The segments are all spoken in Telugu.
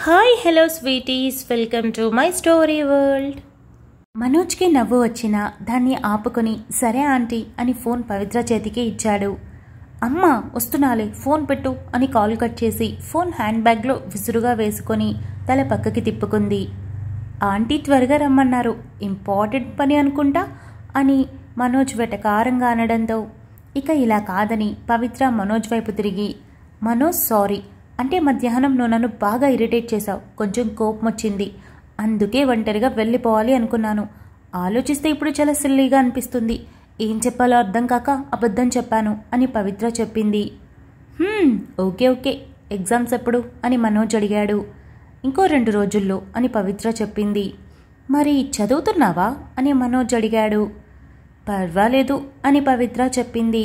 hi hello sweeties welcome to my story world మనోజ్కి నవ్వు వచ్చినా దాన్ని ఆపుకొని సరే ఆంటీ అని ఫోన్ పవిత్ర చేతికి ఇచ్చాడు అమ్మ వస్తున్నాలే ఫోన్ పెట్టు అని కాల్ కట్ చేసి ఫోన్ హ్యాండ్ బ్యాగ్లో విసురుగా వేసుకొని తల పక్కకి తిప్పుకుంది ఆంటీ త్వరగా రమ్మన్నారు ఇంపార్టెంట్ పని అనుకుంటా అని మనోజ్ వెటకారంగా అనడంతో ఇక ఇలా కాదని పవిత్ర మనోజ్ వైపు తిరిగి మనోజ్ సారీ అంటే మధ్యాహ్నంలో నన్ను బాగా ఇరిటేట్ చేశావు కొంచెం కోపం వచ్చింది అందుకే ఒంటరిగా వెళ్ళిపోవాలి అనుకున్నాను ఆలోచిస్తే ఇప్పుడు చాలా సిల్లీగా అనిపిస్తుంది ఏం చెప్పాలో అర్థం కాక అబద్ధం చెప్పాను అని పవిత్ర చెప్పింది ఓకే ఓకే ఎగ్జామ్స్ ఎప్పుడు అని మనోజ్ అడిగాడు ఇంకో రెండు రోజుల్లో అని పవిత్ర చెప్పింది మరి చదువుతున్నావా అని మనోజ్ అడిగాడు పర్వాలేదు అని పవిత్ర చెప్పింది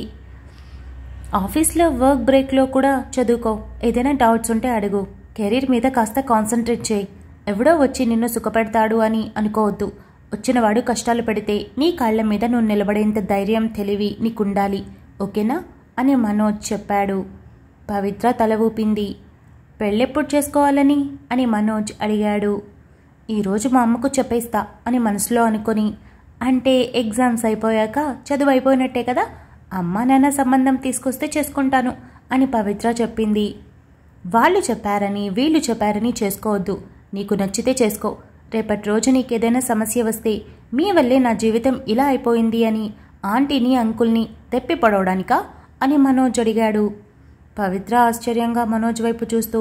ఆఫీస్లో వర్క్ బ్రేక్లో కూడా చదువుకో ఏదైనా డౌట్స్ ఉంటే అడుగు కెరీర్ మీద కాస్త కాన్సన్ట్రేట్ చేయి ఎవడో వచ్చి నిన్ను సుఖపెడతాడు అని అనుకోవద్దు వచ్చినవాడు కష్టాలు పడితే నీ కాళ్ల మీద నువ్వు నిలబడేంత ధైర్యం తెలివి నీకుండాలి ఓకేనా అని మనోజ్ చెప్పాడు పవిత్ర తల ఊపింది పెళ్ళెప్పుడు చేసుకోవాలని అని మనోజ్ అడిగాడు ఈరోజు మా అమ్మకు చెప్పేస్తా అని మనసులో అనుకుని అంటే ఎగ్జామ్స్ అయిపోయాక చదువు అయిపోయినట్టే కదా అమ్మా నాన్న సంబంధం తీసుకొస్తే చేసుకుంటాను అని పవిత్ర చెప్పింది వాళ్ళు చెప్పారని వీళ్ళు చెప్పారని చేసుకోవద్దు నీకు నచ్చితే చేసుకో రేపటి రోజు నీకేదైనా సమస్య వస్తే మీ వల్లే నా జీవితం ఇలా అయిపోయింది అని ఆంటీని అంకుల్ని తెప్పి పడవడానికా అని మనోజ్ అడిగాడు పవిత్ర ఆశ్చర్యంగా మనోజ్ వైపు చూస్తూ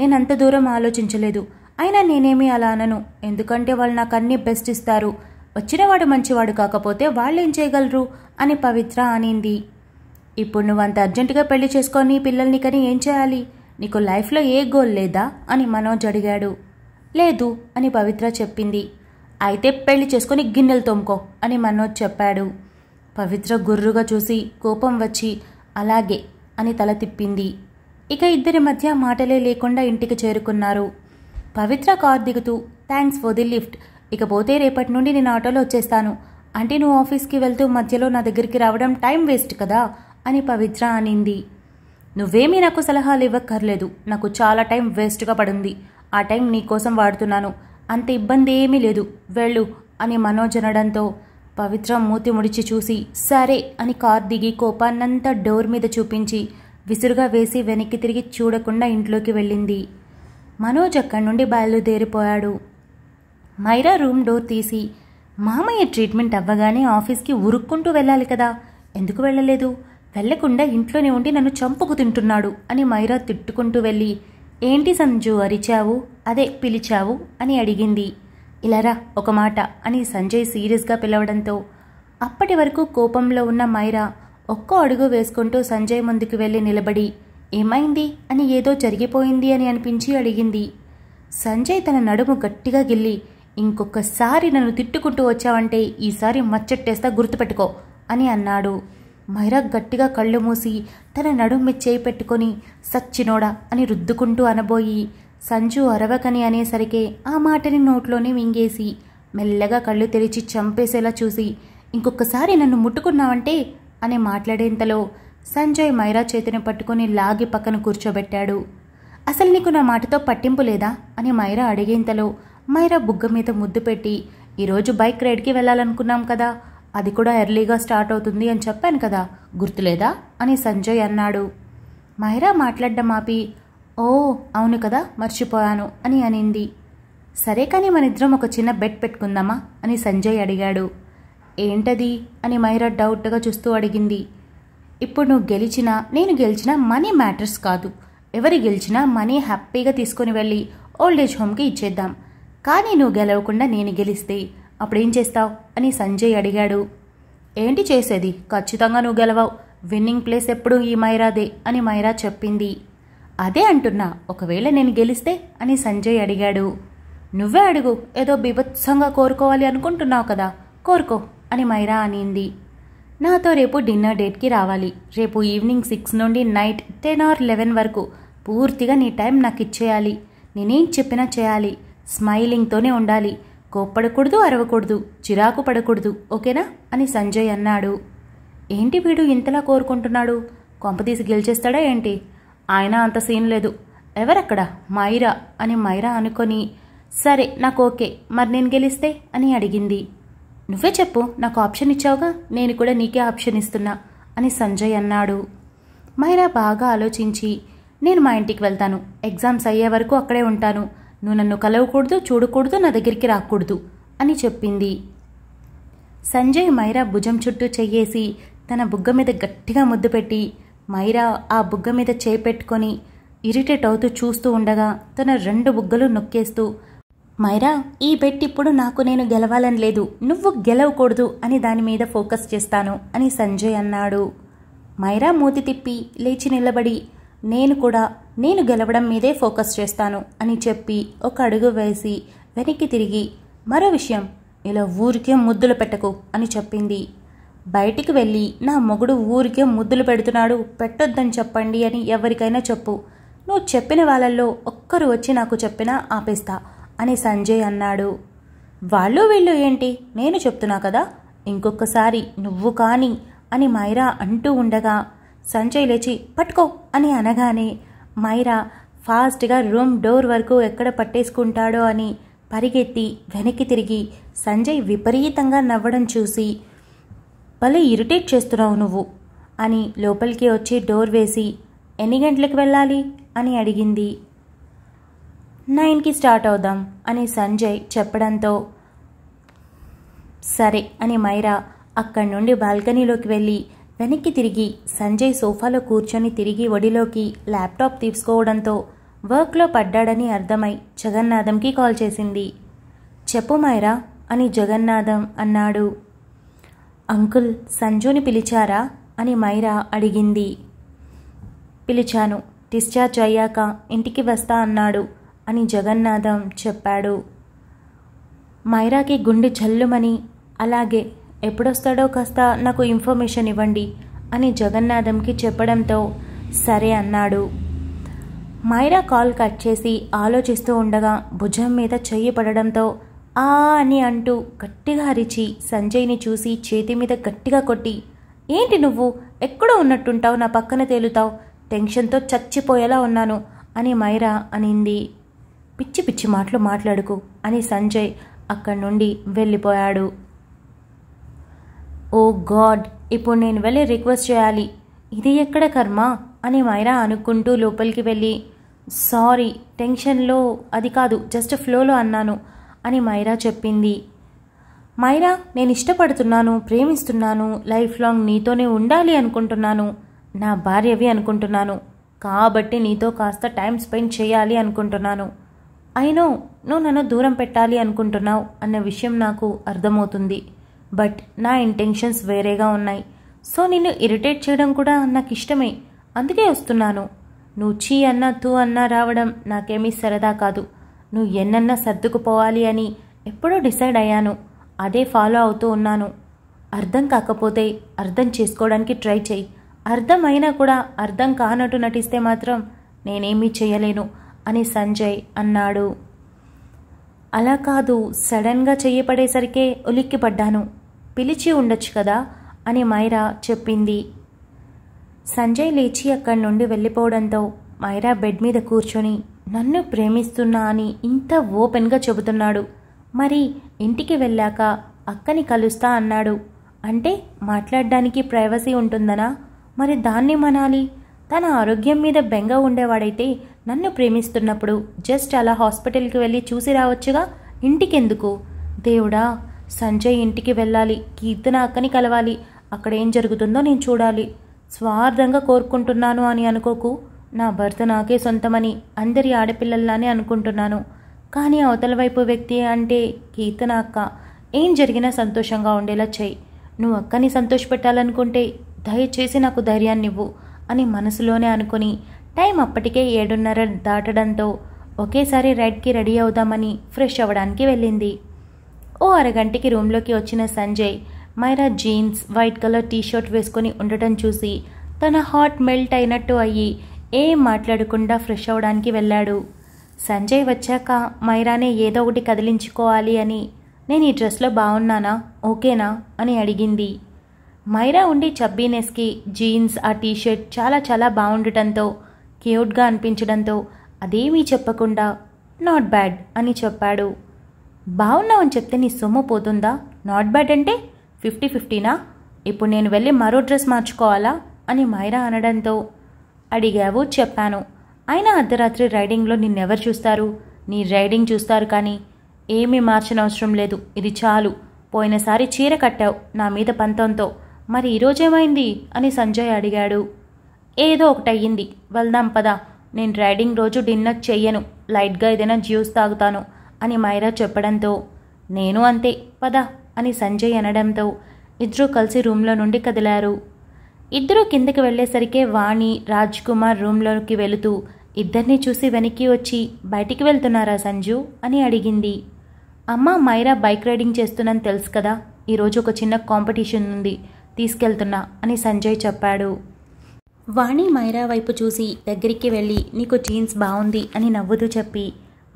నేనంత దూరం ఆలోచించలేదు అయినా నేనేమీ అలా అనను ఎందుకంటే వాళ్ళు నాకు అన్ని బెస్ట్ ఇస్తారు వచ్చినవాడు మంచివాడు కాకపోతే వాళ్ళేం చేయగలరు అని పవిత్ర అనింది ఇప్పుడు నువ్వంత అర్జెంటుగా పెళ్లి చేసుకొని పిల్లల్ని కని ఏం చేయాలి నీకు లైఫ్లో ఏ గోల్ లేదా అని మనోజ్ అడిగాడు లేదు అని పవిత్ర చెప్పింది అయితే పెళ్లి చేసుకొని గిన్నెలు తోముకో అని మనోజ్ చెప్పాడు పవిత్ర గుర్రుగా చూసి కోపం వచ్చి అలాగే అని తల తిప్పింది ఇక ఇద్దరి మధ్య మాటలే లేకుండా ఇంటికి చేరుకున్నారు పవిత్ర కార్ దిగుతూ థ్యాంక్స్ ఫర్ ది లిఫ్ట్ ఇకపోతే రేపటి నుండి నేను ఆటోలో వచ్చేస్తాను అంటే నువ్వు ఆఫీస్కి వెళ్తూ మధ్యలో నా దగ్గరికి రావడం టైం వేస్ట్ కదా అని పవిత్ర అనింది నువ్వేమీ నాకు సలహాలు ఇవ్వక్కర్లేదు నాకు చాలా టైం వేస్ట్గా పడింది ఆ టైం నీకోసం వాడుతున్నాను అంత ఇబ్బంది ఏమీ లేదు వెళ్ళు అని మనోజ్ అనడంతో పవిత్ర మూతి ముడిచి చూసి సరే అని కార్ దిగి కోపాన్నంతా డోర్ మీద చూపించి విసురుగా వేసి వెనక్కి తిరిగి చూడకుండా ఇంట్లోకి వెళ్ళింది మనోజ్ అక్కడి నుండి బయలుదేరిపోయాడు మైరా రూమ్ డోర్ తీసి మామయ్య ట్రీట్మెంట్ అవ్వగానే ఆఫీస్కి ఉరుక్కుంటూ వెళ్ళాలి కదా ఎందుకు వెళ్ళలేదు వెళ్లకుండా ఇంట్లోనే ఉండి నన్ను చంపుకు తింటున్నాడు అని మైరా తిట్టుకుంటూ వెళ్ళి ఏంటి సంజు అరిచావు అదే పిలిచావు అని అడిగింది ఇలారా ఒక మాట అని సంజయ్ సీరియస్గా పిలవడంతో అప్పటి వరకు కోపంలో ఉన్న మైరా ఒక్కో అడుగు వేసుకుంటూ సంజయ్ ముందుకు వెళ్ళి నిలబడి ఏమైంది అని ఏదో జరిగిపోయింది అని అనిపించి అడిగింది సంజయ్ తన నడుము గట్టిగా గిల్లి ఇంకొకసారి నన్ను తిట్టుకుంటూ వచ్చావంటే ఈసారి మచ్చట్టేస్తా గుర్తుపెట్టుకో అని అన్నాడు మైరా గట్టిగా కళ్ళు మూసి తన నడుమి చేయి పెట్టుకొని సచ్చినోడా అని రుద్దుకుంటూ అనబోయి సంజు అరవకని అనేసరికే ఆ మాటని నోట్లోనే మింగేసి మెల్లగా కళ్ళు తెరిచి చంపేసేలా చూసి ఇంకొకసారి నన్ను ముట్టుకున్నావంటే అని మాట్లాడేంతలో సంజయ్ మైరా చేతిని పట్టుకుని లాగి పక్కన కూర్చోబెట్టాడు అసలు నీకు నా మాటతో పట్టింపు లేదా అని మైరా అడిగేంతలో మైరా బుగ్గ మీద ముద్దు పెట్టి ఈరోజు బైక్ రైడ్కి వెళ్ళాలనుకున్నాం కదా అది కూడా ఎర్లీగా స్టార్ట్ అవుతుంది అని చెప్పాను కదా గుర్తులేదా అని సంజయ్ అన్నాడు మైరా మాట్లాడ్డం ఆపి ఓ అవును కదా మర్చిపోయాను అని అనింది సరే కానీ మన ఇద్దరం ఒక చిన్న బెట్ పెట్టుకుందామా అని సంజయ్ అడిగాడు ఏంటది అని మైరా డౌట్గా చూస్తూ అడిగింది ఇప్పుడు నువ్వు గెలిచినా నేను గెలిచినా మనీ మ్యాటర్స్ కాదు ఎవరు గెలిచినా మనీ హ్యాపీగా తీసుకుని వెళ్ళి ఓల్డ్ ఏజ్ హోమ్కి ఇచ్చేద్దాం కానీ నువ్వు గెలవకుండా నేను గెలిస్తే అప్పుడేం చేస్తావు అని సంజయ్ అడిగాడు ఏంటి చేసేది ఖచ్చితంగా నువ్వు గెలవావు విన్నింగ్ ప్లేస్ ఎప్పుడూ ఈ మైరాదే అని మైరా చెప్పింది అదే అంటున్నా ఒకవేళ నేను గెలిస్తే అని సంజయ్ అడిగాడు నువ్వే అడుగు ఏదో బీభత్సంగా కోరుకోవాలి అనుకుంటున్నావు కదా కోరుకో అని మైరా అనింది నాతో రేపు డిన్నర్ డేట్కి రావాలి రేపు ఈవినింగ్ సిక్స్ నుండి నైట్ టెన్ ఆర్ లెవెన్ వరకు పూర్తిగా నీ టైం నాకు ఇచ్చేయాలి నేనేం చెప్పినా చేయాలి స్మైలింగ్తోనే ఉండాలి కోప్పడకూడదు అరవకూడదు చిరాకు పడకూడదు ఓకేనా అని సంజయ్ అన్నాడు ఏంటి వీడు ఇంతలా కోరుకుంటున్నాడు కొంపతీసి గెలిచేస్తాడా ఏంటి ఆయన అంత సీన్ లేదు ఎవరక్కడ మైరా అని మైరా అనుకొని సరే నాకు ఓకే మరి నేను గెలిస్తే అని అడిగింది నువ్వే చెప్పు నాకు ఆప్షన్ ఇచ్చావుగా నేను కూడా నీకే ఆప్షన్ ఇస్తున్నా అని సంజయ్ అన్నాడు మైరా బాగా ఆలోచించి నేను మా ఇంటికి వెళ్తాను ఎగ్జామ్స్ అయ్యే వరకు అక్కడే ఉంటాను నువ్వు నన్ను కలవకూడదు చూడకూడదు నా దగ్గరికి రాకూడదు అని చెప్పింది సంజయ్ మైరా భుజం చుట్టూ చెయ్యేసి తన బుగ్గ మీద గట్టిగా ముద్దు పెట్టి మైరా ఆ బుగ్గ మీద చేపెట్టుకొని ఇరిటేట్ అవుతూ చూస్తూ ఉండగా తన రెండు బుగ్గలు నొక్కేస్తూ మైరా ఈ బెట్ ఇప్పుడు నాకు నేను గెలవాలని లేదు నువ్వు గెలవకూడదు అని దాని మీద ఫోకస్ చేస్తాను అని సంజయ్ అన్నాడు మైరా మూతి తిప్పి లేచి నిలబడి నేను కూడా నేను గెలవడం మీదే ఫోకస్ చేస్తాను అని చెప్పి ఒక అడుగు వేసి వెనక్కి తిరిగి మరో విషయం ఇలా ఊరికే ముద్దులు పెట్టకు అని చెప్పింది బయటికి వెళ్ళి నా మొగుడు ఊరికే ముద్దులు పెడుతున్నాడు పెట్టొద్దని చెప్పండి అని ఎవరికైనా చెప్పు నువ్వు చెప్పిన వాళ్ళల్లో ఒక్కరు వచ్చి నాకు చెప్పినా ఆపేస్తా అని సంజయ్ అన్నాడు వాళ్ళు వీళ్ళు ఏంటి నేను చెప్తున్నా కదా ఇంకొకసారి నువ్వు కానీ అని మైరా అంటూ ఉండగా సంజయ్ లేచి పట్టుకో అని అనగానే మైరా ఫాస్ట్గా రూమ్ డోర్ వరకు ఎక్కడ పట్టేసుకుంటాడో అని పరిగెత్తి వెనక్కి తిరిగి సంజయ్ విపరీతంగా నవ్వడం చూసి భలే ఇరిటేట్ చేస్తున్నావు నువ్వు అని లోపలికి వచ్చి డోర్ వేసి ఎన్ని గంటలకు వెళ్ళాలి అని అడిగింది నైన్కి స్టార్ట్ అవుదాం అని సంజయ్ చెప్పడంతో సరే అని మైరా అక్కడి నుండి బాల్కనీలోకి వెళ్ళి వెనక్కి తిరిగి సంజయ్ సోఫాలో కూర్చొని తిరిగి ఒడిలోకి ల్యాప్టాప్ తీసుకోవడంతో వర్క్లో పడ్డాడని అర్థమై జగన్నాథంకి కాల్ చేసింది చెప్పు మైరా అని జగన్నాథం అన్నాడు అంకుల్ సంజుని పిలిచారా అని మైరా అడిగింది పిలిచాను డిశ్చార్జ్ అయ్యాక ఇంటికి వస్తా అన్నాడు అని జగన్నాథం చెప్పాడు మైరాకి గుండె చల్లుమని అలాగే ఎప్పుడొస్తాడో కాస్త నాకు ఇన్ఫర్మేషన్ ఇవ్వండి అని జగన్నాథంకి చెప్పడంతో సరే అన్నాడు మైరా కాల్ కట్ చేసి ఆలోచిస్తూ ఉండగా భుజం మీద చెయ్యి పడడంతో ఆ అని అంటూ గట్టిగా అరిచి సంజయ్ని చూసి చేతి మీద గట్టిగా కొట్టి ఏంటి నువ్వు ఎక్కడో ఉన్నట్టుంటావు నా పక్కన తేలుతావు టెన్షన్తో చచ్చిపోయేలా ఉన్నాను అని మైరా అనింది పిచ్చి పిచ్చి మాటలు మాట్లాడుకు అని సంజయ్ అక్కడి నుండి వెళ్ళిపోయాడు ఓ గాడ్ ఇప్పుడు నేను వెళ్ళి రిక్వెస్ట్ చేయాలి ఇది ఎక్కడ కర్మ అని మైరా అనుకుంటూ లోపలికి వెళ్ళి సారీ టెన్షన్లో అది కాదు జస్ట్ ఫ్లోలో అన్నాను అని మైరా చెప్పింది మైరా నేను ఇష్టపడుతున్నాను ప్రేమిస్తున్నాను లైఫ్ లాంగ్ నీతోనే ఉండాలి అనుకుంటున్నాను నా భార్యవి అనుకుంటున్నాను కాబట్టి నీతో కాస్త టైం స్పెండ్ చేయాలి అనుకుంటున్నాను అయినో నువ్వు నన్ను దూరం పెట్టాలి అనుకుంటున్నావు అన్న విషయం నాకు అర్థమవుతుంది బట్ నా ఇంటెన్షన్స్ వేరేగా ఉన్నాయి సో నిన్ను ఇరిటేట్ చేయడం కూడా నాకు ఇష్టమే అందుకే వస్తున్నాను నువ్వు చీ అన్నా తూ అన్నా రావడం నాకేమీ సరదా కాదు నువ్వు ఎన్నన్నా సర్దుకుపోవాలి అని ఎప్పుడో డిసైడ్ అయ్యాను అదే ఫాలో అవుతూ ఉన్నాను అర్థం కాకపోతే అర్థం చేసుకోవడానికి ట్రై చేయి అర్థం అయినా కూడా అర్థం కానట్టు నటిస్తే మాత్రం నేనేమీ చేయలేను అని సంజయ్ అన్నాడు అలా కాదు సడన్గా చెయ్యపడేసరికే ఉలిక్కిపడ్డాను పిలిచి ఉండొచ్చు కదా అని మైరా చెప్పింది సంజయ్ లేచి అక్కడి నుండి వెళ్ళిపోవడంతో మైరా బెడ్ మీద కూర్చొని నన్ను ప్రేమిస్తున్నా అని ఇంత ఓపెన్గా చెబుతున్నాడు మరి ఇంటికి వెళ్ళాక అక్కని కలుస్తా అన్నాడు అంటే మాట్లాడడానికి ప్రైవసీ ఉంటుందనా మరి దాన్ని మనాలి తన ఆరోగ్యం మీద బెంగ ఉండేవాడైతే నన్ను ప్రేమిస్తున్నప్పుడు జస్ట్ అలా హాస్పిటల్కి వెళ్ళి చూసి రావచ్చుగా ఇంటికెందుకు దేవుడా సంజయ్ ఇంటికి వెళ్ళాలి కీర్తన అక్కని కలవాలి అక్కడ ఏం జరుగుతుందో నేను చూడాలి స్వార్థంగా కోరుకుంటున్నాను అని అనుకోకు నా భర్త నాకే సొంతమని అందరి ఆడపిల్లల్లానే అనుకుంటున్నాను కానీ అవతల వైపు వ్యక్తి అంటే కీర్తన అక్క ఏం జరిగినా సంతోషంగా ఉండేలా చేయి నువ్వు అక్కని సంతోషపెట్టాలనుకుంటే దయచేసి నాకు ధైర్యాన్నివ్వు అని మనసులోనే అనుకుని టైం అప్పటికే ఏడున్నర దాటడంతో ఒకేసారి రైడ్కి రెడీ అవుదామని ఫ్రెష్ అవ్వడానికి వెళ్ళింది ఓ అరగంటకి రూమ్లోకి వచ్చిన Sanjay Maira jeans white colour t-shirt వేసుకొని ఉండటం చూసి తన హాట్ మెల్ట్ అయినట్టు అయ్యి ఏం మాట్లాడకుండా ఫ్రెష్ అవడానికి వెళ్ళాడు సంజయ్ వచ్చాక మైరానే ఏదో ఒకటి కదిలించుకోవాలి అని నేను ఈ డ్రెస్లో బాగున్నానా ఓకేనా అని అడిగింది మైరా ఉండి చబ్బీనెస్కి జీన్స్ ఆ టీషర్ట్ చాలా చాలా బాగుండటంతో క్యూట్గా అనిపించడంతో అదేమీ చెప్పకుండా నాట్ బ్యాడ్ అని చెప్పాడు బాగున్నావని చెప్తే నీ సొమ్ము పోతుందా నాట్ బ్యాడ్ అంటే ఫిఫ్టీ ఫిఫ్టీనా ఇప్పుడు నేను వెళ్ళి మరో డ్రెస్ మార్చుకోవాలా అని మైరా అనడంతో అడిగావు చెప్పాను అయినా అర్ధరాత్రి రైడింగ్లో నిన్నెవరు చూస్తారు నీ రైడింగ్ చూస్తారు కానీ ఏమీ మార్చనవసరం లేదు ఇది చాలు పోయినసారి చీర కట్టావు నా మీద పంతంతో మరి ఈరోజేమైంది అని సంజయ్ అడిగాడు ఏదో ఒకటి అయ్యింది వెళ్దాం పదా నేను రైడింగ్ రోజు డిన్నర్ చెయ్యను లైట్గా ఏదైనా జ్యూస్ తాగుతాను అని మైరా చెప్పడంతో నేను అంతే పద అని సంజయ్ అనడంతో ఇద్దరూ కలిసి రూమ్లో నుండి కదిలారు ఇద్దరూ కిందకి వెళ్లేసరికే వాణి రాజ్ కుమార్ రూమ్లోకి వెళుతూ ఇద్దరిని చూసి వెనక్కి వచ్చి బయటికి వెళ్తున్నారా సంజు అని అడిగింది అమ్మ మైరా బైక్ రైడింగ్ చేస్తున్నాను తెలుసు కదా ఈరోజు ఒక చిన్న కాంపిటీషన్ ఉంది తీసుకెళ్తున్నా అని సంజయ్ చెప్పాడు వాణి మైరా వైపు చూసి దగ్గరికి వెళ్ళి నీకు జీన్స్ బాగుంది అని నవ్వుతూ చెప్పి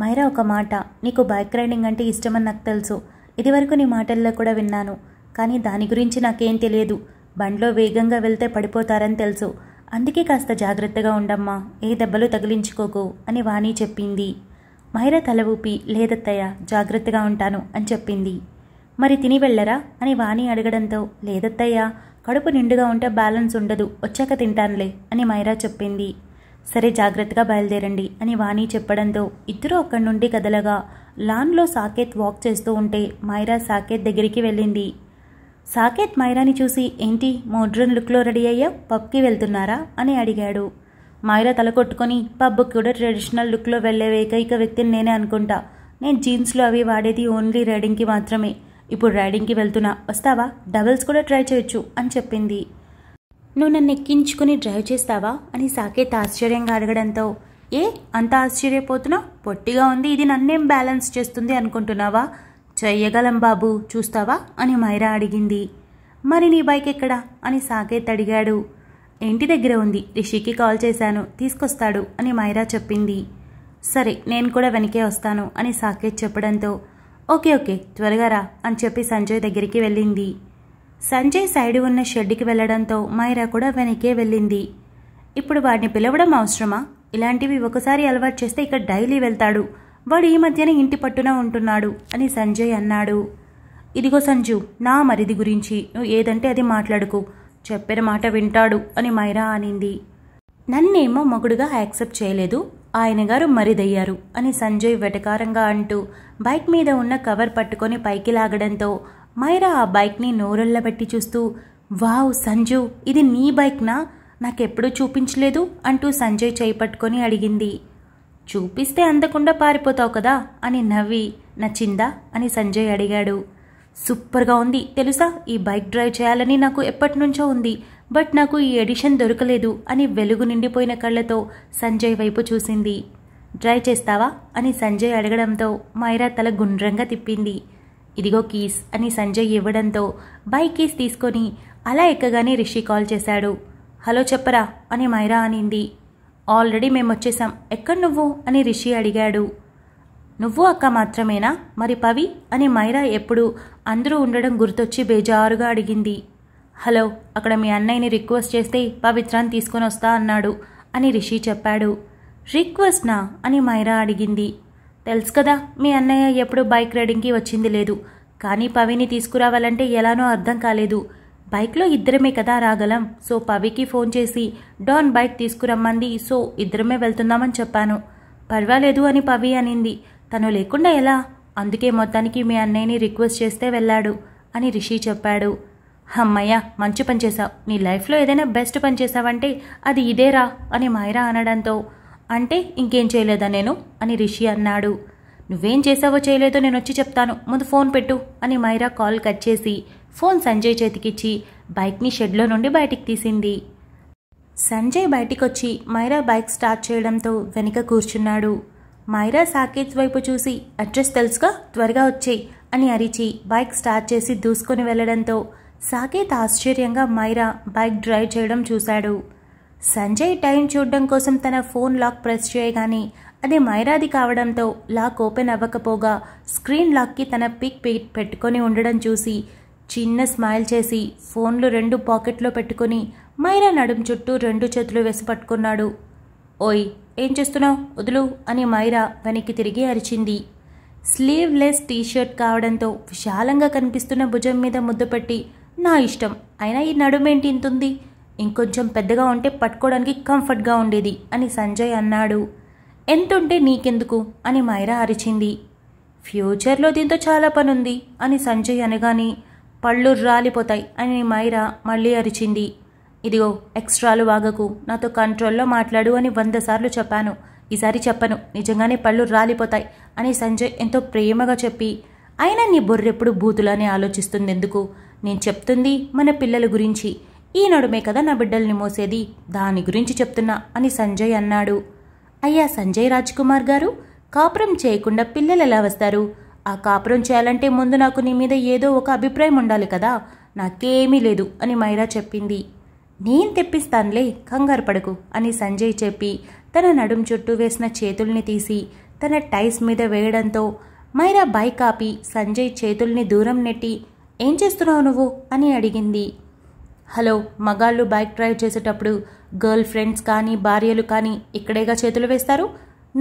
మైరా ఒక మాట నీకు బైక్ రైడింగ్ అంటే ఇష్టమని నాకు తెలుసు ఇదివరకు నీ మాటల్లో కూడా విన్నాను కానీ దాని గురించి నాకేం తెలియదు బండ్లో వేగంగా వెళ్తే పడిపోతారని తెలుసు అందుకే కాస్త జాగ్రత్తగా ఉండమ్మా ఏ దెబ్బలు తగిలించుకోకు అని వాణి చెప్పింది మైర తల ఊపి లేదత్తయ్య జాగ్రత్తగా ఉంటాను అని చెప్పింది మరి తిని వెళ్ళరా అని వాణి అడగడంతో లేదత్తయ్యా కడుపు నిండుగా ఉంటే బ్యాలెన్స్ ఉండదు వచ్చాక తింటానులే అని మైరా చెప్పింది సరే జాగ్రత్తగా బయలుదేరండి అని వాణి చెప్పడంతో ఇద్దరూ అక్కడి నుండి కదలగా లాన్లో సాకేత్ వాక్ చేస్తూ ఉంటే మైరా సాకేత్ దగ్గరికి వెళ్ళింది సాకేత్ మైరాని చూసి ఏంటి మోడ్రన్ లుక్లో రెడీ అయ్యా పబ్కి వెళ్తున్నారా అని అడిగాడు మైరా తల కొట్టుకొని పబ్కి కూడా ట్రెడిషనల్ లుక్లో వెళ్ళే ఏకైక వ్యక్తిని నేనే అనుకుంటా నేను జీన్స్లో అవి వాడేది ఓన్లీ రైడింగ్కి మాత్రమే ఇప్పుడు రైడింగ్కి వెళ్తున్నా వస్తావా డబల్స్ కూడా ట్రై చేయొచ్చు అని చెప్పింది నువ్వు నన్ను ఎక్కించుకుని డ్రైవ్ చేస్తావా అని సాకేత్ ఆశ్చర్యంగా అడగడంతో ఏ అంత ఆశ్చర్యపోతున్నా పొట్టిగా ఉంది ఇది నన్నేం బ్యాలెన్స్ చేస్తుంది అనుకుంటున్నావా చెయ్యగలం బాబు చూస్తావా అని మైరా అడిగింది మరి నీ బైక్ ఎక్కడా అని సాకేత్ అడిగాడు ఇంటి దగ్గర ఉంది రిషికి కాల్ చేశాను తీసుకొస్తాడు అని మైరా చెప్పింది సరే నేను కూడా వెనకే వస్తాను అని సాకేత్ చెప్పడంతో ఓకే ఓకే త్వరగా రా అని చెప్పి సంజయ్ దగ్గరికి వెళ్ళింది సంజయ్ సైడ్ ఉన్న షెడ్కి వెళ్లడంతో మైరా కూడా వెనకే వెళ్ళింది ఇప్పుడు వాడిని పిలవడం అవసరమా ఇలాంటివి ఒకసారి అలవాటు చేస్తే ఇక డైలీ వెళ్తాడు వాడు ఈ మధ్యన ఇంటి పట్టున ఉంటున్నాడు అని సంజయ్ అన్నాడు ఇదిగో సంజు నా మరిది గురించి నువ్వు ఏదంటే అది మాట్లాడుకు చెప్పిన మాట వింటాడు అని మైరా అనింది నన్నేమో మగుడుగా యాక్సెప్ట్ చేయలేదు ఆయన గారు మరిదయ్యారు అని సంజయ్ వెటకారంగా అంటూ బైక్ మీద ఉన్న కవర్ పట్టుకొని పైకి లాగడంతో మైరా ఆ బైక్ని నోరెళ్ళబెట్టి చూస్తూ వావ్ సంజు ఇది నీ బైక్నా నాకెప్పుడూ చూపించలేదు అంటూ సంజయ్ చేపట్టుకొని అడిగింది చూపిస్తే అందకుండా పారిపోతావు కదా అని నవ్వి నచ్చిందా అని సంజయ్ అడిగాడు సూపర్గా ఉంది తెలుసా ఈ బైక్ డ్రైవ్ చేయాలని నాకు ఎప్పటి నుంచో ఉంది బట్ నాకు ఈ ఎడిషన్ దొరకలేదు అని వెలుగు నిండిపోయిన కళ్ళతో సంజయ్ వైపు చూసింది డ్రైవ్ చేస్తావా అని సంజయ్ అడగడంతో మైరా తల గుండ్రంగా తిప్పింది ఇదిగో కీస్ అని సంజయ్ ఇవ్వడంతో బైక్ కీస్ తీసుకొని అలా ఎక్కగానే రిషి కాల్ చేశాడు హలో చెప్పరా అని మైరా అనింది ఆల్రెడీ మేము వచ్చేసాం ఎక్కడ నువ్వు అని రిషి అడిగాడు నువ్వు అక్క మాత్రమేనా మరి పవి అని మైరా ఎప్పుడు అందరూ ఉండడం గుర్తొచ్చి బేజారుగా అడిగింది హలో అక్కడ మీ అన్నయ్యని రిక్వెస్ట్ చేస్తే పవిత్రాన్ని తీసుకొని వస్తా అన్నాడు అని రిషి చెప్పాడు రిక్వెస్ట్నా అని మైరా అడిగింది తెలుసు కదా మీ అన్నయ్య ఎప్పుడు బైక్ రైడింగ్కి వచ్చింది లేదు కానీ పవిని తీసుకురావాలంటే ఎలానో అర్థం కాలేదు బైక్లో ఇద్దరమే కదా రాగలం సో పవికి ఫోన్ చేసి డాన్ బైక్ తీసుకురమ్మంది సో ఇద్దరమే వెళ్తున్నామని చెప్పాను పర్వాలేదు అని పవి అనింది తను లేకుండా ఎలా అందుకే మొత్తానికి మీ అన్నయ్యని రిక్వెస్ట్ చేస్తే వెళ్ళాడు అని రిషి చెప్పాడు అమ్మయ్య మంచి పని నీ లైఫ్లో ఏదైనా బెస్ట్ పని అది ఇదేరా అని మాయరా అనడంతో అంటే ఇంకేం చేయలేదా నేను అని రిషి అన్నాడు నువ్వేం చేసావో చేయలేదో నేను వచ్చి చెప్తాను ముందు ఫోన్ పెట్టు అని మైరా కాల్ కట్ చేసి ఫోన్ సంజయ్ చేతికిచ్చి బైక్ని షెడ్లో నుండి బయటికి తీసింది సంజయ్ బయటికి వచ్చి మైరా బైక్ స్టార్ట్ చేయడంతో వెనుక కూర్చున్నాడు మైరా సాకేత్ వైపు చూసి అడ్రస్ తెలుసుగా త్వరగా వచ్చేయి అని అరిచి బైక్ స్టార్ట్ చేసి దూసుకొని వెళ్లడంతో సాకేత్ ఆశ్చర్యంగా మైరా బైక్ డ్రైవ్ చేయడం చూశాడు సంజయ్ టైం చూడడం కోసం తన ఫోన్ లాక్ ప్రెస్ చేయగానే అది మైరాది కావడంతో లాక్ ఓపెన్ అవ్వకపోగా స్క్రీన్ లాక్కి తన పిక్ పెట్టుకొని ఉండడం చూసి చిన్న స్మైల్ చేసి ఫోన్లు రెండు పాకెట్లో పెట్టుకుని మైరా నడుం చుట్టూ రెండు చేతులు వేసి పట్టుకున్నాడు ఓయ్ ఏం చేస్తున్నావు వదులు అని మైరా వెనక్కి తిరిగి అరిచింది స్లీవ్లెస్ టీషర్ట్ కావడంతో విశాలంగా కనిపిస్తున్న భుజం మీద ముద్దు పెట్టి నా ఇష్టం అయినా ఈ నడుమేంటి ఇంతుంది ఇంకొంచెం పెద్దగా ఉంటే పట్టుకోవడానికి కంఫర్ట్గా ఉండేది అని సంజయ్ అన్నాడు ఎంతుంటే నీకెందుకు అని మైరా అరిచింది ఫ్యూచర్లో దీంతో చాలా పనుంది అని సంజయ్ అనగానే పళ్ళు రాలిపోతాయి అని మైరా మళ్ళీ అరిచింది ఇదిగో ఎక్స్ట్రాలు వాగకు నాతో కంట్రోల్లో మాట్లాడు అని వంద సార్లు చెప్పాను ఈసారి చెప్పను నిజంగానే పళ్ళు రాలిపోతాయి అని సంజయ్ ఎంతో ప్రేమగా చెప్పి అయినా నీ బుర్రెప్పుడు బూతులానే ఆలోచిస్తుంది ఎందుకు నేను చెప్తుంది మన పిల్లల గురించి ఈ నడుమే కదా నా బిడ్డల్ని మోసేది దాని గురించి చెప్తున్నా అని సంజయ్ అన్నాడు అయ్యా సంజయ్ రాజ్కుమార్ గారు కాపురం చేయకుండా పిల్లలు ఎలా వస్తారు ఆ కాపురం చేయాలంటే ముందు నాకు నీ మీద ఏదో ఒక అభిప్రాయం ఉండాలి కదా నాకేమీ లేదు అని మైరా చెప్పింది నేను తెప్పిస్తానులే కంగారు పడకు అని సంజయ్ చెప్పి తన నడుం చుట్టూ వేసిన చేతుల్ని తీసి తన టైస్ మీద వేయడంతో మైరా బైక్ ఆపి సంజయ్ చేతుల్ని దూరం నెట్టి ఏం చేస్తున్నావు నువ్వు అని అడిగింది హలో మగాళ్ళు బైక్ డ్రైవ్ చేసేటప్పుడు గర్ల్ ఫ్రెండ్స్ కానీ భార్యలు కానీ ఇక్కడేగా చేతులు వేస్తారు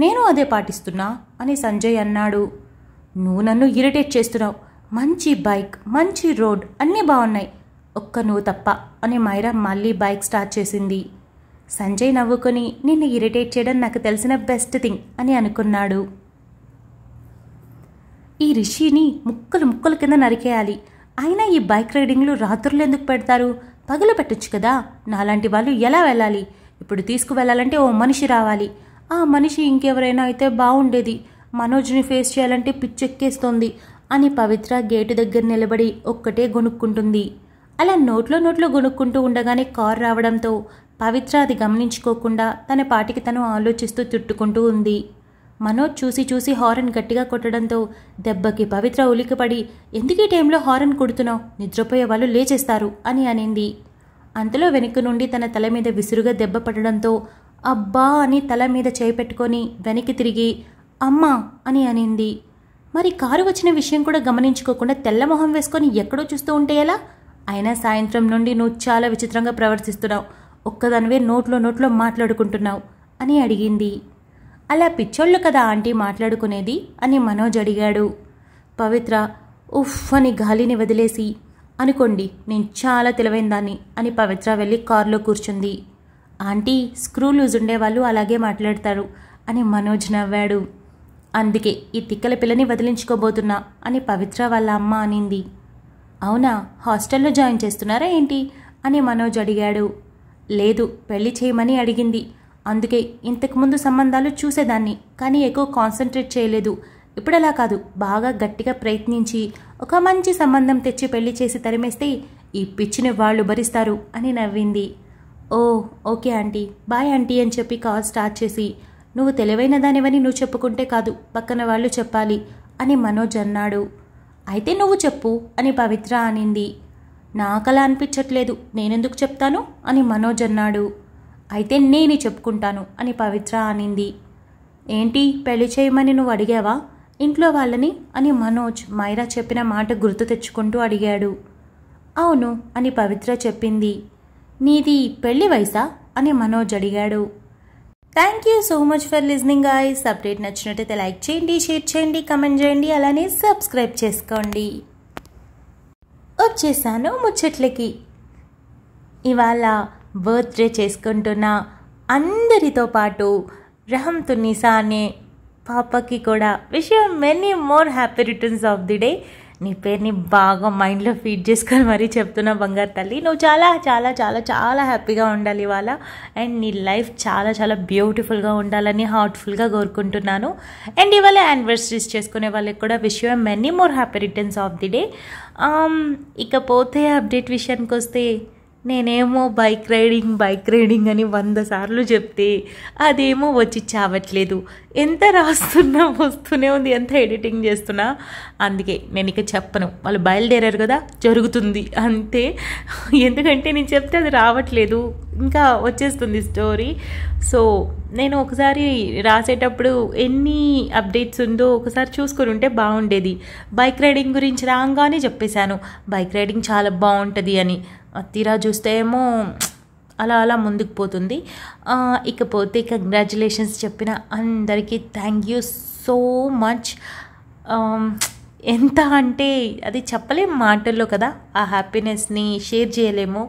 నేను అదే పాటిస్తున్నా అని సంజయ్ అన్నాడు నువ్వు నన్ను ఇరిటేట్ చేస్తున్నావు మంచి బైక్ మంచి రోడ్ అన్నీ బాగున్నాయి ఒక్క నువ్వు తప్ప అని మైరా మళ్ళీ బైక్ స్టార్ట్ చేసింది సంజయ్ నవ్వుకొని నిన్ను ఇరిటేట్ చేయడం నాకు తెలిసిన బెస్ట్ థింగ్ అని అనుకున్నాడు ఈ రిషిని ముక్కలు ముక్కల కింద నరికేయాలి అయినా ఈ బైక్ రైడింగ్లు రాత్రులు ఎందుకు పెడతారు పగలబెట్టొచ్చు కదా నాలాంటి వాళ్ళు ఎలా వెళ్ళాలి ఇప్పుడు తీసుకువెళ్ళాలంటే ఓ మనిషి రావాలి ఆ మనిషి ఇంకెవరైనా అయితే బాగుండేది మనోజ్ని ఫేస్ చేయాలంటే పిచ్చెక్కేస్తోంది అని పవిత్ర గేటు దగ్గర నిలబడి ఒక్కటే గొనుక్కుంటుంది అలా నోట్లో నోట్లో గొనుక్కుంటూ ఉండగానే కార్ రావడంతో పవిత్ర అది గమనించుకోకుండా తన పాటికి తను ఆలోచిస్తూ తిట్టుకుంటూ ఉంది మనోజ్ చూసి చూసి హారన్ గట్టిగా కొట్టడంతో దెబ్బకి పవిత్ర ఉలికిపడి ఎందుకీ టైంలో హారన్ కొడుతున్నావు నిద్రపోయే వాళ్ళు లేచేస్తారు అని అనింది అంతలో వెనుక నుండి తన తల మీద విసురుగా దెబ్బ పడడంతో అబ్బా అని తల మీద చేపెట్టుకొని వెనక్కి తిరిగి అమ్మా అని అనింది మరి కారు వచ్చిన విషయం కూడా గమనించుకోకుండా తెల్లమొహం వేసుకొని ఎక్కడో చూస్తూ ఉంటే ఎలా అయినా సాయంత్రం నుండి నువ్వు చాలా విచిత్రంగా ప్రవర్తిస్తున్నావు ఒక్కదానివే నోట్లో నోట్లో మాట్లాడుకుంటున్నావు అని అడిగింది అలా పిచ్చోళ్ళు కదా ఆంటీ మాట్లాడుకునేది అని మనోజ్ అడిగాడు పవిత్ర ఉఫ్ అని గాలిని వదిలేసి అనుకోండి నేను చాలా తెలివైన దాన్ని అని పవిత్ర వెళ్ళి కారులో కూర్చుంది ఆంటీ స్క్రూ లూజ్ ఉండేవాళ్ళు అలాగే మాట్లాడతారు అని మనోజ్ నవ్వాడు అందుకే ఈ తిక్కల పిల్లని వదిలించుకోబోతున్నా అని పవిత్ర వాళ్ళ అమ్మ అనింది అవునా హాస్టల్లో జాయిన్ చేస్తున్నారా ఏంటి అని మనోజ్ అడిగాడు లేదు పెళ్లి చేయమని అడిగింది అందుకే ఇంతకుముందు సంబంధాలు చూసేదాన్ని కానీ ఎక్కువ కాన్సన్ట్రేట్ చేయలేదు ఇప్పుడలా కాదు బాగా గట్టిగా ప్రయత్నించి ఒక మంచి సంబంధం తెచ్చి పెళ్లి చేసి తరిమేస్తే ఈ పిచ్చిని వాళ్ళు భరిస్తారు అని నవ్వింది ఓ ఓకే ఆంటీ బాయ్ ఆంటీ అని చెప్పి కాల్ స్టార్ట్ చేసి నువ్వు తెలివైన దానివని నువ్వు చెప్పుకుంటే కాదు పక్కన వాళ్ళు చెప్పాలి అని మనోజ్ అన్నాడు అయితే నువ్వు చెప్పు అని పవిత్ర అనింది నాకలా అనిపించట్లేదు నేనెందుకు చెప్తాను అని మనోజ్ అన్నాడు అయితే నేనే చెప్పుకుంటాను అని పవిత్ర అనింది ఏంటి పెళ్లి చేయమని నువ్వు అడిగావా ఇంట్లో వాళ్ళని అని మనోజ్ మైరా చెప్పిన మాట గుర్తు తెచ్చుకుంటూ అడిగాడు అవును అని పవిత్ర చెప్పింది నీది పెళ్లి వయసా అని మనోజ్ అడిగాడు thank you so much for listening guys update నచ్చినట్టయితే లైక్ చేయండి షేర్ చేయండి కమెంట్ చేయండి అలానే సబ్స్క్రైబ్ చేసుకోండి వచ్చేసాను ముచ్చట్లకి ఇవాళ బర్త్డే చేసుకుంటున్న అందరితో పాటు రహంతున్నీసా అనే పాపకి కూడా wish you many more happy returns of the day నీ పేరుని బాగా మైండ్లో ఫీడ్ చేసుకొని మరీ చెప్తున్నా బంగారు తల్లి నువ్వు చాలా చాలా చాలా చాలా హ్యాపీగా ఉండాలి ఇవాళ అండ్ నీ లైఫ్ చాలా చాలా బ్యూటిఫుల్గా ఉండాలని హార్ట్ఫుల్గా కోరుకుంటున్నాను అండ్ ఇవాళ యానివర్సరీస్ చేసుకునే వాళ్ళకి కూడా wish you many more happy returns of the day ఇకపోతే అప్డేట్ విషయానికి వస్తే నేనేమో బైక్ రైడింగ్ బైక్ రైడింగ్ అని వంద సార్లు చెప్తే అదేమో వచ్చి చావట్లేదు ఎంత రాస్తున్నా వస్తూనే ఉంది ఎంత ఎడిటింగ్ చేస్తున్నా అందుకే నేను ఇక చెప్పను వాళ్ళు బయలుదేరారు కదా జరుగుతుంది అంతే ఎందుకంటే నేను చెప్తే అది రావట్లేదు ఇంకా వచ్చేస్తుంది స్టోరీ సో నేను ఒకసారి రాసేటప్పుడు ఎన్ని అప్డేట్స్ ఉందో ఒకసారి చూసుకుని ఉంటే బాగుండేది బైక్ రైడింగ్ గురించి రాగానే చెప్పేశాను బైక్ రైడింగ్ చాలా బాగుంటుంది అని తీరా చూస్తే ఏమో అలా అలా ముందుకు పోతుంది ఇకపోతే కంగ్రాచులేషన్స్ చెప్పిన అందరికీ థ్యాంక్ యూ సో మచ్ ఎంత అంటే అది చెప్పలేము మాటల్లో కదా ఆ హ్యాపీనెస్ని షేర్ చేయలేము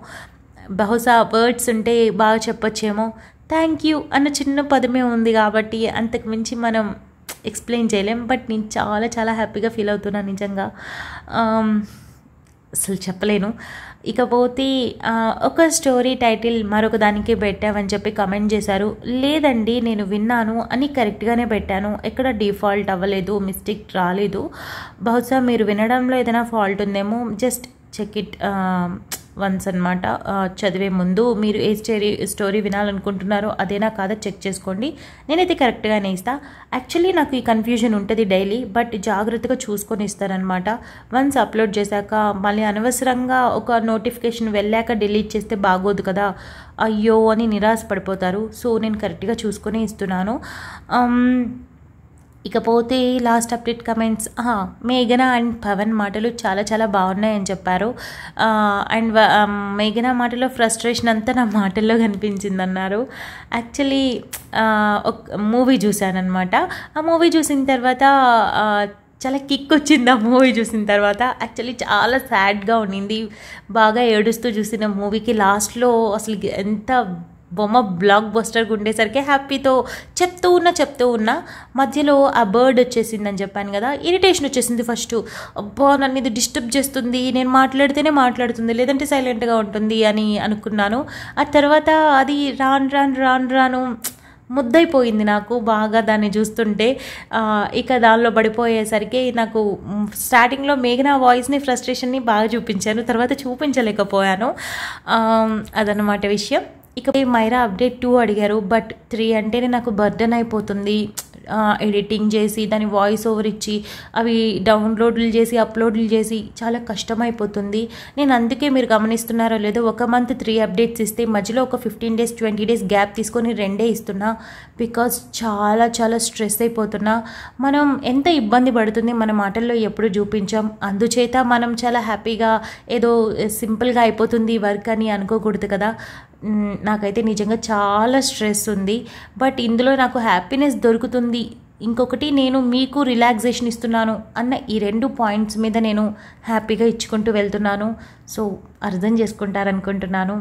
బహుశా వర్డ్స్ ఉంటే బాగా చెప్పొచ్చేమో థ్యాంక్ యూ అన్న చిన్న పదమే ఉంది కాబట్టి అంతకు మించి మనం ఎక్స్ప్లెయిన్ చేయలేం బట్ నేను చాలా చాలా హ్యాపీగా ఫీల్ అవుతున్నాను నిజంగా అసలు చెప్పలేను ఇకపోతే ఒక స్టోరీ టైటిల్ మరొక దానికి పెట్టామని చెప్పి కమెంట్ చేశారు లేదండి నేను విన్నాను అని కరెక్ట్గానే పెట్టాను ఎక్కడ డిఫాల్ట్ అవ్వలేదు మిస్టేక్ రాలేదు బహుశా మీరు వినడంలో ఏదైనా ఫాల్ట్ ఉందేమో జస్ట్ చెక్ ఇట్ వన్స్ అనమాట చదివే ముందు మీరు ఏ స్టోరీ స్టోరీ వినాలనుకుంటున్నారో అదేనా కాదా చెక్ చేసుకోండి నేనైతే కరెక్ట్గానే ఇస్తా యాక్చువల్లీ నాకు ఈ కన్ఫ్యూజన్ ఉంటుంది డైలీ బట్ జాగ్రత్తగా చూసుకొని ఇస్తారనమాట వన్స్ అప్లోడ్ చేశాక మళ్ళీ అనవసరంగా ఒక నోటిఫికేషన్ వెళ్ళాక డిలీట్ చేస్తే బాగోదు కదా అయ్యో అని నిరాశ పడిపోతారు సో నేను కరెక్ట్గా చూసుకొని ఇస్తున్నాను um, ఇకపోతే లాస్ట్ అప్డేట్ కమెంట్స్ మేఘన అండ్ పవన్ మాటలు చాలా చాలా బాగున్నాయని చెప్పారు అండ్ um, మేఘన మాటలో ఫ్రస్ట్రేషన్ అంతా నా మాటల్లో కనిపించిందన్నారు యాక్చువల్లీ ఒక మూవీ చూశానమాట ఆ మూవీ చూసిన తర్వాత చాలా కిక్ వచ్చింది ఆ మూవీ చూసిన తర్వాత యాక్చువల్లీ చాలా సాడ్గా ఉండింది బాగా ఏడుస్తూ చూసిన మూవీకి లాస్ట్లో అసలు ఎంత బొమ్మ బ్లాక్ బస్టర్గా ఉండేసరికి హ్యాపీతో చెప్తూ ఉన్నా చెప్తూ ఉన్నా మధ్యలో ఆ బర్డ్ వచ్చేసిందని చెప్పాను కదా ఇరిటేషన్ వచ్చేసింది ఫస్ట్ అబ్బా నన్ను ఇది డిస్టర్బ్ చేస్తుంది నేను మాట్లాడితేనే మాట్లాడుతుంది లేదంటే సైలెంట్గా ఉంటుంది అని అనుకున్నాను ఆ తర్వాత అది రాను రాను రాను రాను ముద్దైపోయింది నాకు బాగా దాన్ని చూస్తుంటే ఇక దానిలో పడిపోయేసరికి నాకు స్టార్టింగ్లో మేఘనా వాయిస్ని ఫ్రస్ట్రేషన్ని బాగా చూపించాను తర్వాత చూపించలేకపోయాను అదనమాట విషయం ఇక మైరా అప్డేట్ టూ అడిగారు బట్ త్రీ అంటేనే నాకు బర్డన్ అయిపోతుంది ఎడిటింగ్ చేసి దాని వాయిస్ ఓవర్ ఇచ్చి అవి డౌన్లోడ్లు చేసి అప్లోడ్లు చేసి చాలా కష్టమైపోతుంది నేను అందుకే మీరు గమనిస్తున్నారో లేదో ఒక మంత్ త్రీ అప్డేట్స్ ఇస్తే మధ్యలో ఒక fifteen days twenty days gap తీసుకొని రెండే ఇస్తున్నా బికాజ్ చాలా చాలా స్ట్రెస్ అయిపోతున్నా మనం ఎంత ఇబ్బంది పడుతుంది మన మాటల్లో ఎప్పుడు చూపించాం అందుచేత మనం చాలా హ్యాపీగా ఏదో సింపుల్గా అయిపోతుంది వర్క్ అని అనుకోకూడదు కదా నాకైతే నిజంగా చాలా స్ట్రెస్ ఉంది బట్ ఇందులో నాకు హ్యాపీనెస్ దొరుకుతుంది ఇంకొకటి నేను మీకు రిలాక్సేషన్ ఇస్తున్నాను అన్న ఈ రెండు పాయింట్స్ మీద నేను హ్యాపీగా ఇచ్చుకుంటూ వెళ్తున్నాను సో అర్థం చేసుకుంటారనుకుంటున్నాను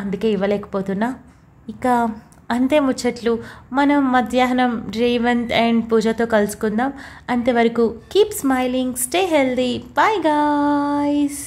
అందుకే ఇవ్వలేకపోతున్నా ఇక అంతే ముచ్చట్లు మనం మధ్యాహ్నం రేవంత్ అండ్ పూజతో కలుసుకుందాం అంతవరకు keep smiling stay healthy bye guys